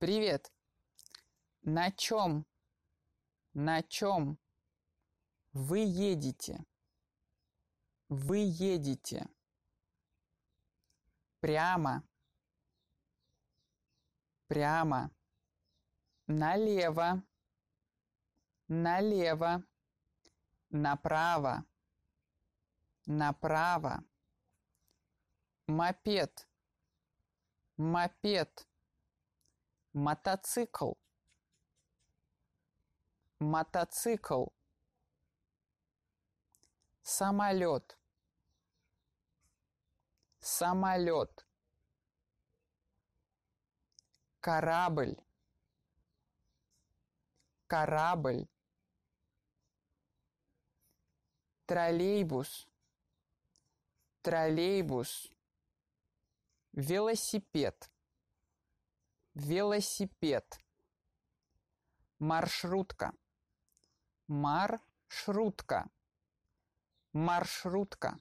Привет. На чем? На чем? Вы едете. Вы едете. Прямо. Прямо. Налево. Налево. Направо. Направо. Мопед. Мопед мотоцикл мотоцикл самолет самолет корабль корабль троллейбус троллейбус велосипед велосипед, маршрутка, маршрутка, маршрутка.